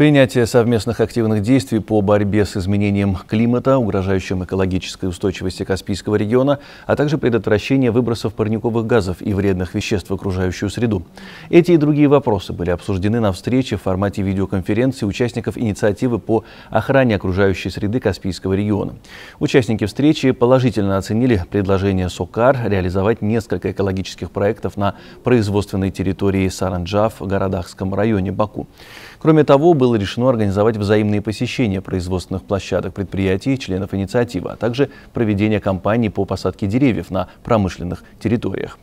Принятие совместных активных действий по борьбе с изменением климата, угрожающим экологической устойчивости Каспийского региона, а также предотвращение выбросов парниковых газов и вредных веществ в окружающую среду. Эти и другие вопросы были обсуждены на встрече в формате видеоконференции участников инициативы по охране окружающей среды Каспийского региона. Участники встречи положительно оценили предложение СОКАР реализовать несколько экологических проектов на производственной территории Саранджав в Городахском районе Баку. Кроме того, было было решено организовать взаимные посещения производственных площадок предприятий членов инициативы, а также проведение кампаний по посадке деревьев на промышленных территориях.